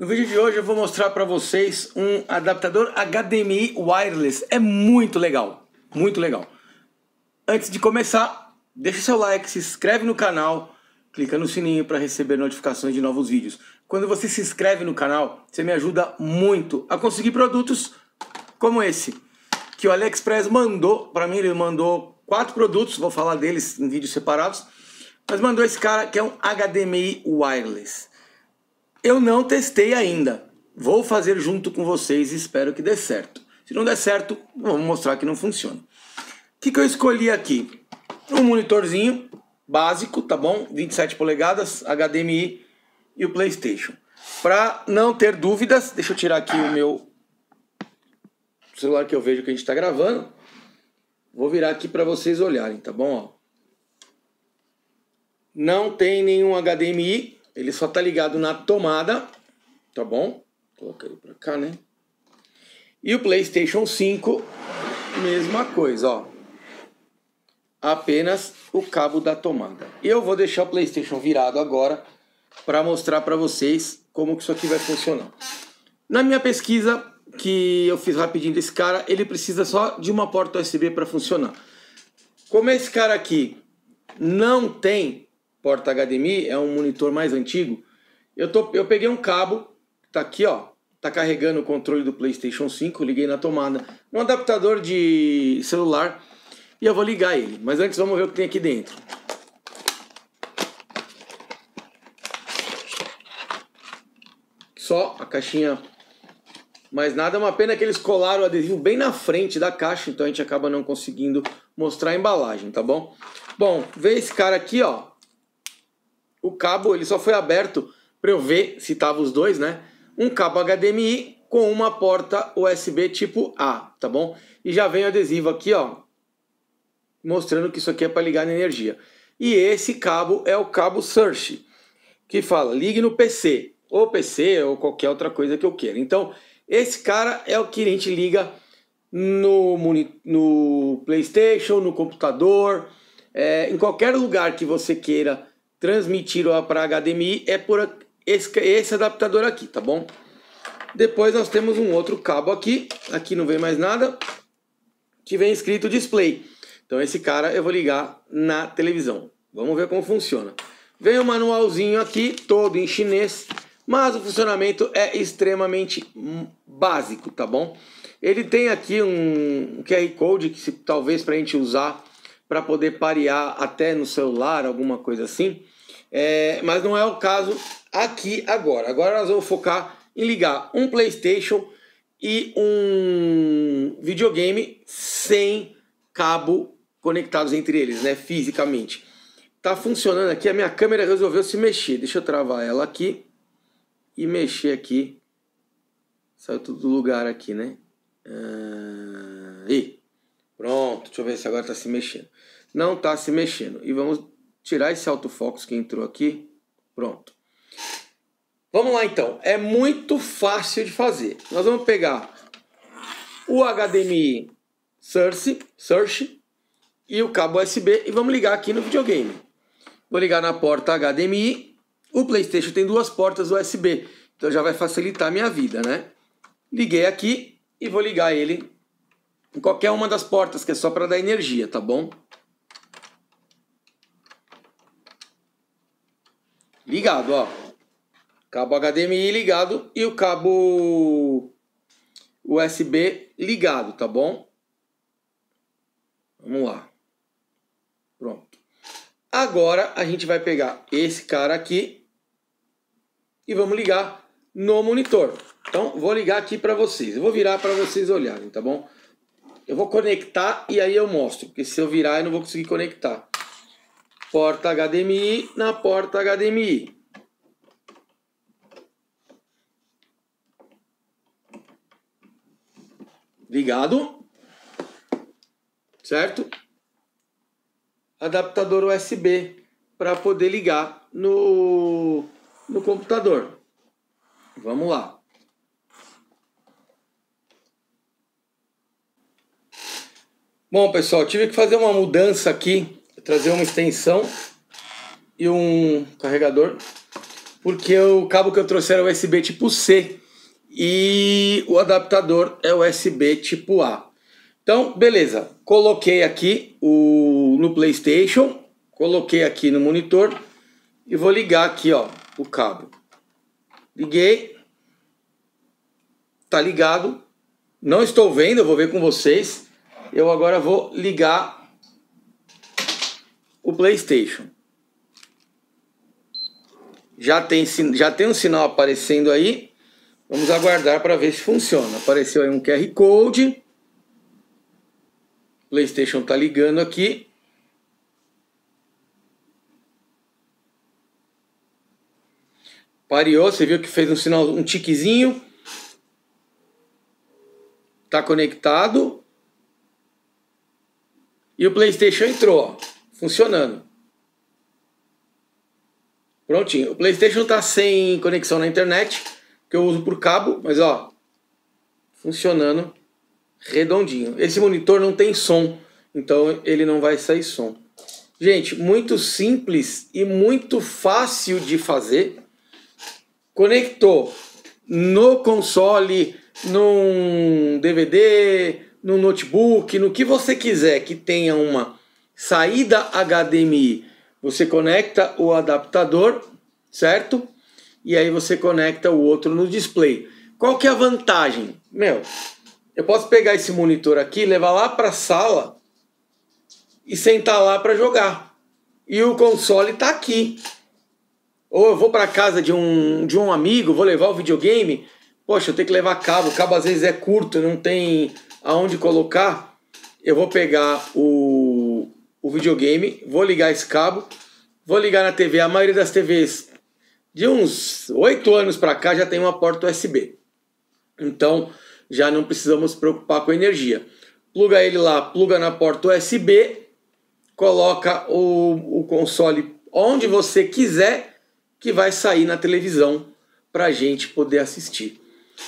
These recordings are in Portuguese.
No vídeo de hoje eu vou mostrar para vocês um adaptador HDMI wireless. É muito legal, muito legal. Antes de começar, deixa seu like, se inscreve no canal, clica no sininho para receber notificações de novos vídeos. Quando você se inscreve no canal, você me ajuda muito a conseguir produtos como esse que o AliExpress mandou para mim, ele mandou quatro produtos, vou falar deles em vídeos separados, mas mandou esse cara que é um HDMI wireless. Eu não testei ainda. Vou fazer junto com vocês e espero que dê certo. Se não der certo, vamos mostrar que não funciona. O que, que eu escolhi aqui? Um monitorzinho básico, tá bom? 27 polegadas, HDMI e o PlayStation. Para não ter dúvidas, deixa eu tirar aqui o meu celular que eu vejo que a gente está gravando. Vou virar aqui para vocês olharem, tá bom? Ó. Não tem nenhum HDMI, ele só tá ligado na tomada, tá bom? Coloquei para cá, né? E o PlayStation 5, mesma coisa, ó. Apenas o cabo da tomada. Eu vou deixar o PlayStation virado agora para mostrar para vocês como que isso aqui vai funcionar. Na minha pesquisa que eu fiz rapidinho desse cara, ele precisa só de uma porta USB para funcionar. Como esse cara aqui não tem porta HDMI, é um monitor mais antigo. Eu, tô, eu peguei um cabo, tá aqui, ó. Tá carregando o controle do PlayStation 5, liguei na tomada. Um adaptador de celular. E eu vou ligar ele. Mas antes vamos ver o que tem aqui dentro. Só a caixinha. Mas nada, uma pena que eles colaram o adesivo bem na frente da caixa, então a gente acaba não conseguindo mostrar a embalagem, tá bom? Bom, vê esse cara aqui, ó o cabo ele só foi aberto para eu ver se tava os dois, né? Um cabo HDMI com uma porta USB tipo A, tá bom? E já vem o adesivo aqui, ó, mostrando que isso aqui é para ligar na energia. E esse cabo é o cabo Search, que fala ligue no PC, ou PC ou qualquer outra coisa que eu queira. Então, esse cara é o que a gente liga no, no PlayStation, no computador, é, em qualquer lugar que você queira transmitir para HDMI é por esse, esse adaptador aqui, tá bom? Depois nós temos um outro cabo aqui, aqui não vem mais nada, que vem escrito display. Então esse cara eu vou ligar na televisão. Vamos ver como funciona. Vem o um manualzinho aqui, todo em chinês, mas o funcionamento é extremamente básico, tá bom? Ele tem aqui um QR Code que se, talvez para a gente usar para poder parear até no celular, alguma coisa assim. É, mas não é o caso aqui agora. Agora nós vamos focar em ligar um PlayStation e um videogame sem cabo conectados entre eles, né, fisicamente. Tá funcionando aqui, a minha câmera resolveu se mexer. Deixa eu travar ela aqui e mexer aqui. Saiu tudo do lugar aqui, né? Uh... Ah, e Deixa eu ver se agora está se mexendo. Não está se mexendo. E vamos tirar esse autofocus que entrou aqui. Pronto. Vamos lá então. É muito fácil de fazer. Nós vamos pegar o HDMI Search, Search e o cabo USB e vamos ligar aqui no videogame. Vou ligar na porta HDMI. O PlayStation tem duas portas USB, então já vai facilitar a minha vida, né? Liguei aqui e vou ligar ele em qualquer uma das portas, que é só para dar energia, tá bom? Ligado, ó. Cabo HDMI ligado e o cabo USB ligado, tá bom? Vamos lá. Pronto. Agora a gente vai pegar esse cara aqui e vamos ligar no monitor. Então, vou ligar aqui para vocês. Eu vou virar para vocês olharem, tá bom? Eu vou conectar e aí eu mostro, porque se eu virar eu não vou conseguir conectar. Porta HDMI na porta HDMI. Ligado. Certo? Adaptador USB para poder ligar no, no computador. Vamos lá. Bom, pessoal, tive que fazer uma mudança aqui, trazer uma extensão e um carregador, porque o cabo que eu trouxe era USB tipo C e o adaptador é USB tipo A. Então, beleza, coloquei aqui o, no PlayStation, coloquei aqui no monitor e vou ligar aqui ó, o cabo. Liguei, tá ligado, não estou vendo, eu vou ver com vocês eu agora vou ligar o PlayStation. Já tem, já tem um sinal aparecendo aí. Vamos aguardar para ver se funciona. Apareceu aí um QR Code. PlayStation está ligando aqui. Pareou, você viu que fez um sinal, um tiquezinho. Está conectado. E o PlayStation entrou, ó, funcionando. Prontinho. O PlayStation tá sem conexão na internet, que eu uso por cabo, mas ó, funcionando redondinho. Esse monitor não tem som, então ele não vai sair som. Gente, muito simples e muito fácil de fazer. Conectou no console, num DVD, no notebook, no que você quiser que tenha uma saída HDMI, você conecta o adaptador, certo? E aí você conecta o outro no display. Qual que é a vantagem? Meu, eu posso pegar esse monitor aqui, levar lá para a sala e sentar lá para jogar. E o console está aqui. Ou eu vou para casa de um, de um amigo, vou levar o videogame. Poxa, eu tenho que levar cabo. O cabo às vezes é curto, não tem aonde colocar, eu vou pegar o, o videogame, vou ligar esse cabo, vou ligar na TV. A maioria das TVs de uns 8 anos para cá já tem uma porta USB. Então já não precisamos preocupar com energia. Pluga ele lá, pluga na porta USB, coloca o, o console onde você quiser que vai sair na televisão para a gente poder assistir.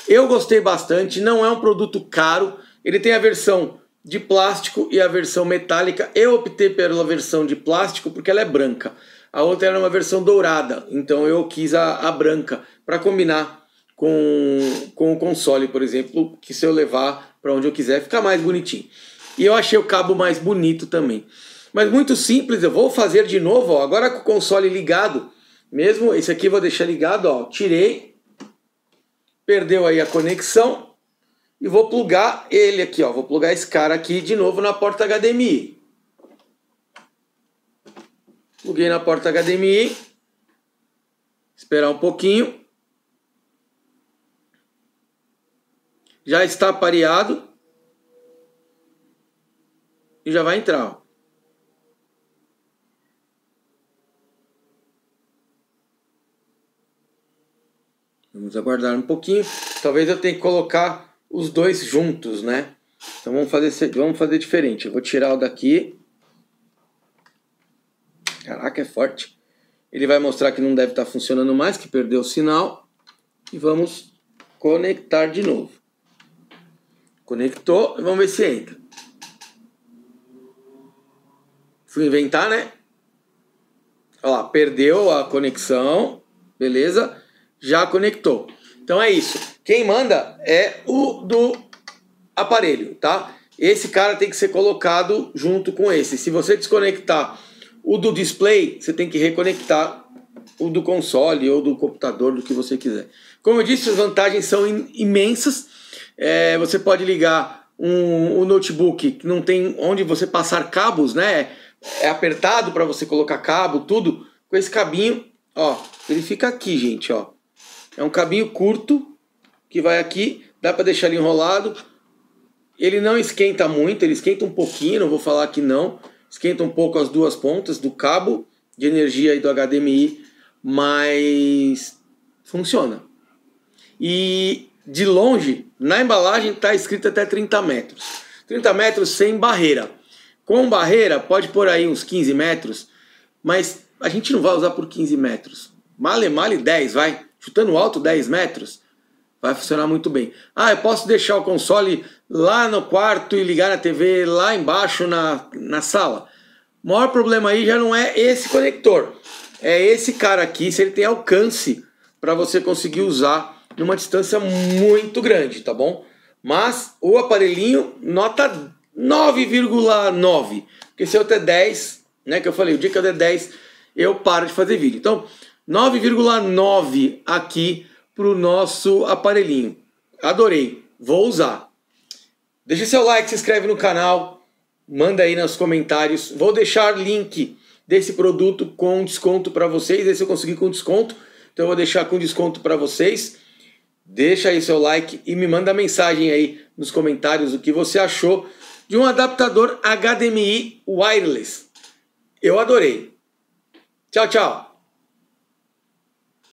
Eu gostei bastante, não é um produto caro, ele tem a versão de plástico e a versão metálica. Eu optei pela versão de plástico porque ela é branca. A outra era uma versão dourada, então eu quis a, a branca para combinar com, com o console, por exemplo, que se eu levar para onde eu quiser fica mais bonitinho. E eu achei o cabo mais bonito também. Mas muito simples, eu vou fazer de novo, ó, agora com o console ligado, mesmo esse aqui eu vou deixar ligado, ó, tirei, perdeu aí a conexão, e vou plugar ele aqui, ó. Vou plugar esse cara aqui de novo na porta HDMI. Pluguei na porta HDMI. Esperar um pouquinho. Já está pareado. E já vai entrar, ó. Vamos aguardar um pouquinho. Talvez eu tenha que colocar os dois juntos, né? Então vamos fazer, vamos fazer diferente. Eu vou tirar o daqui. Caraca, é forte. Ele vai mostrar que não deve estar tá funcionando mais, que perdeu o sinal. E vamos conectar de novo. Conectou, vamos ver se entra. Fui inventar, né? Olha lá, perdeu a conexão, beleza? Já conectou. Então é isso. Quem manda é o do aparelho, tá? Esse cara tem que ser colocado junto com esse. Se você desconectar o do display, você tem que reconectar o do console ou do computador, do que você quiser. Como eu disse, as vantagens são imensas. É, você pode ligar um, um notebook que não tem onde você passar cabos, né? É apertado para você colocar cabo, tudo. Com esse cabinho, ó, ele fica aqui, gente, ó. É um cabinho curto que vai aqui, dá para deixar ele enrolado. Ele não esquenta muito, ele esquenta um pouquinho, não vou falar que não. Esquenta um pouco as duas pontas do cabo de energia e do HDMI, mas funciona. E de longe, na embalagem está escrito até 30 metros. 30 metros sem barreira. Com barreira, pode por aí uns 15 metros, mas a gente não vai usar por 15 metros. Male, male 10, vai chutando alto 10 metros, vai funcionar muito bem. Ah, eu posso deixar o console lá no quarto e ligar a TV lá embaixo na, na sala. O maior problema aí já não é esse conector, é esse cara aqui, se ele tem alcance para você conseguir usar numa distância muito grande, tá bom? Mas o aparelhinho nota 9,9, porque se eu der 10, né, que eu falei, o dia que eu der 10, eu paro de fazer vídeo. Então, 9,9 aqui para o nosso aparelhinho. Adorei, vou usar. deixa seu like, se inscreve no canal, manda aí nos comentários. Vou deixar link desse produto com desconto para vocês. Esse eu consegui com desconto, então eu vou deixar com desconto para vocês. Deixa aí seu like e me manda mensagem aí nos comentários o que você achou de um adaptador HDMI wireless. Eu adorei. Tchau, tchau.